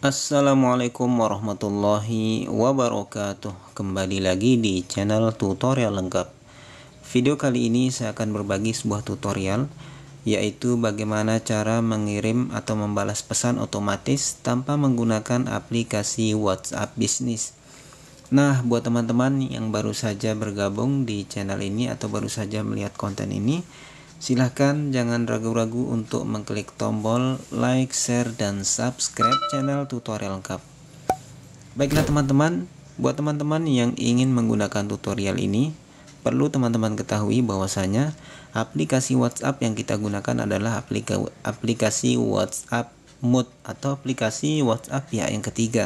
Assalamualaikum warahmatullahi wabarakatuh Kembali lagi di channel tutorial lengkap Video kali ini saya akan berbagi sebuah tutorial Yaitu bagaimana cara mengirim atau membalas pesan otomatis Tanpa menggunakan aplikasi WhatsApp Bisnis Nah buat teman-teman yang baru saja bergabung di channel ini Atau baru saja melihat konten ini Silahkan jangan ragu-ragu untuk mengklik tombol like, share, dan subscribe channel tutorial lengkap. Baiklah teman-teman, buat teman-teman yang ingin menggunakan tutorial ini, perlu teman-teman ketahui bahwasanya aplikasi WhatsApp yang kita gunakan adalah aplika aplikasi WhatsApp Mode atau aplikasi WhatsApp pihak ya yang ketiga,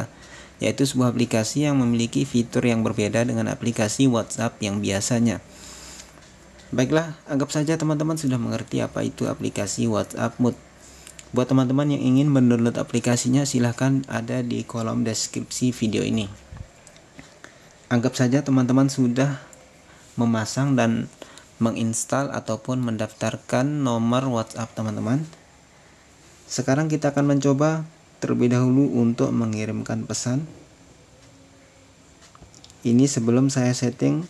yaitu sebuah aplikasi yang memiliki fitur yang berbeda dengan aplikasi WhatsApp yang biasanya. Baiklah, anggap saja teman-teman sudah mengerti apa itu aplikasi WhatsApp Mood. Buat teman-teman yang ingin mendownload aplikasinya, silahkan ada di kolom deskripsi video ini. Anggap saja teman-teman sudah memasang dan menginstal ataupun mendaftarkan nomor WhatsApp teman-teman. Sekarang kita akan mencoba terlebih dahulu untuk mengirimkan pesan. Ini sebelum saya setting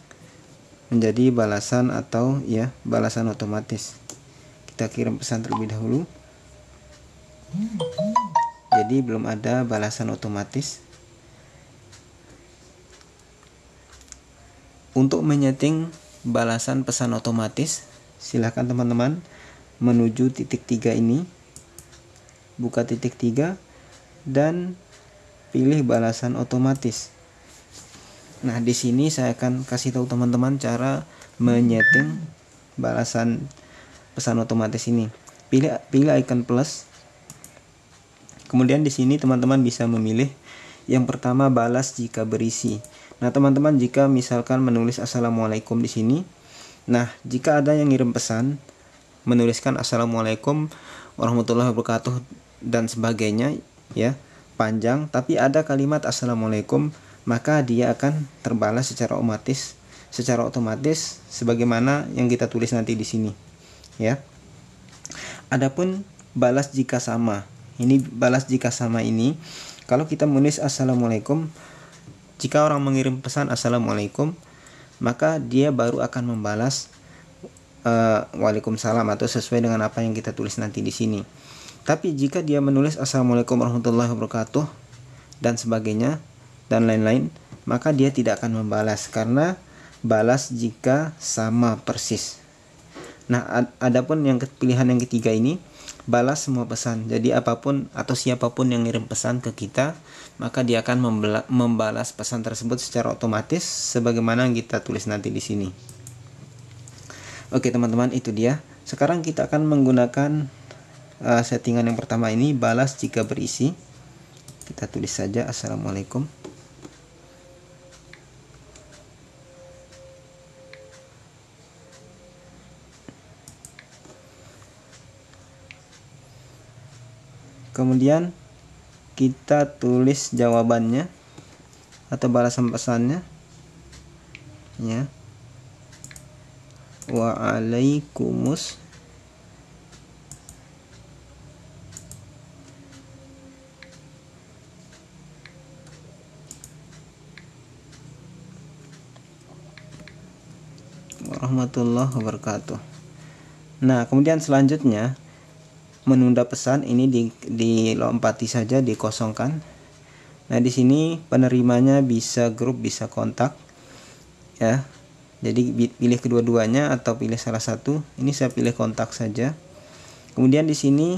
menjadi balasan atau ya balasan otomatis kita kirim pesan terlebih dahulu jadi belum ada balasan otomatis untuk menyeting balasan pesan otomatis silahkan teman-teman menuju titik tiga ini buka titik tiga dan pilih balasan otomatis Nah, di sini saya akan kasih tahu teman-teman cara menyeting balasan pesan otomatis ini. Pilih pilih icon plus. Kemudian di sini teman-teman bisa memilih yang pertama balas jika berisi. Nah, teman-teman jika misalkan menulis assalamualaikum di sini. Nah, jika ada yang ngirim pesan menuliskan assalamualaikum warahmatullahi wabarakatuh dan sebagainya ya panjang tapi ada kalimat assalamualaikum maka dia akan terbalas secara otomatis secara otomatis sebagaimana yang kita tulis nanti di sini ya adapun balas jika sama ini balas jika sama ini kalau kita menulis assalamualaikum jika orang mengirim pesan assalamualaikum maka dia baru akan membalas uh, waalaikumsalam atau sesuai dengan apa yang kita tulis nanti di sini tapi jika dia menulis assalamualaikum warahmatullahi wabarakatuh dan sebagainya dan lain-lain, maka dia tidak akan membalas karena balas jika sama persis. Nah, adapun yang pilihan yang ketiga ini balas semua pesan. Jadi apapun atau siapapun yang ngirim pesan ke kita, maka dia akan membalas pesan tersebut secara otomatis sebagaimana yang kita tulis nanti di sini. Oke, teman-teman, itu dia. Sekarang kita akan menggunakan uh, settingan yang pertama ini balas jika berisi. Kita tulis saja assalamualaikum. kemudian kita tulis jawabannya atau balasan pesannya ya waalaikumsalam warahmatullahi wabarakatuh. Nah, kemudian selanjutnya menunda pesan ini di, dilompati saja dikosongkan nah di sini penerimanya bisa grup bisa kontak ya jadi pilih kedua-duanya atau pilih salah satu ini saya pilih kontak saja kemudian di sini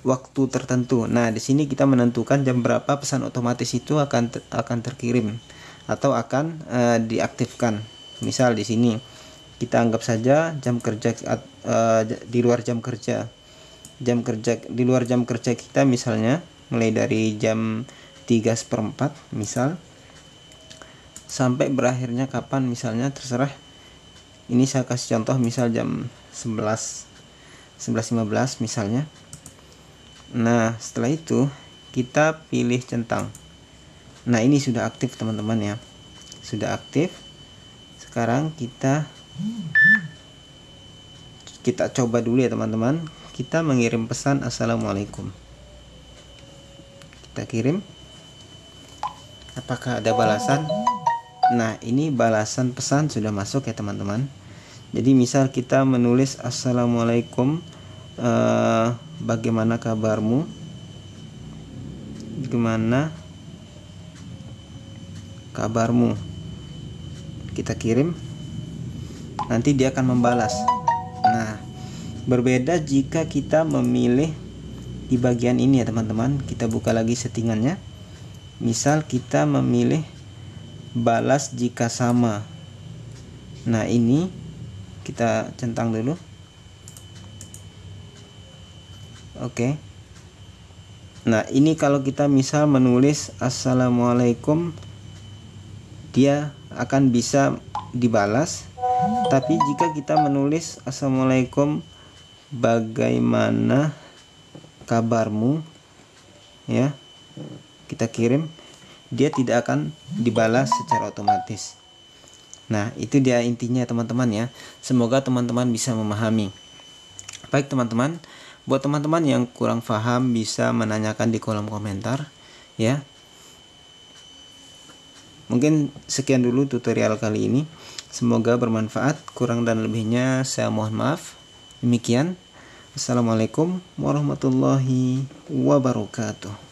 waktu tertentu nah di sini kita menentukan jam berapa pesan otomatis itu akan akan terkirim atau akan uh, diaktifkan misal di sini kita anggap saja jam kerja uh, di luar jam kerja jam kerja di luar jam kerja kita misalnya mulai dari jam 3 seperempat misal sampai berakhirnya kapan misalnya terserah ini saya kasih contoh misal jam 11 11.15 misalnya nah setelah itu kita pilih centang nah ini sudah aktif teman-teman ya sudah aktif sekarang kita kita coba dulu ya teman-teman. Kita mengirim pesan Assalamualaikum. Kita kirim. Apakah ada balasan? Nah ini balasan pesan sudah masuk ya teman-teman. Jadi misal kita menulis Assalamualaikum. Eh, bagaimana kabarmu? Gimana kabarmu? Kita kirim nanti dia akan membalas. Nah, berbeda jika kita memilih di bagian ini ya teman-teman. Kita buka lagi settingannya. Misal kita memilih balas jika sama. Nah, ini kita centang dulu. Oke. Nah, ini kalau kita misal menulis assalamualaikum dia akan bisa dibalas tapi jika kita menulis Assalamualaikum bagaimana kabarmu ya kita kirim dia tidak akan dibalas secara otomatis nah itu dia intinya teman-teman ya semoga teman-teman bisa memahami baik teman-teman buat teman-teman yang kurang paham bisa menanyakan di kolom komentar ya mungkin sekian dulu tutorial kali ini Semoga bermanfaat. Kurang dan lebihnya saya mohon maaf. Demikian. Assalamualaikum warahmatullahi wabarakatuh.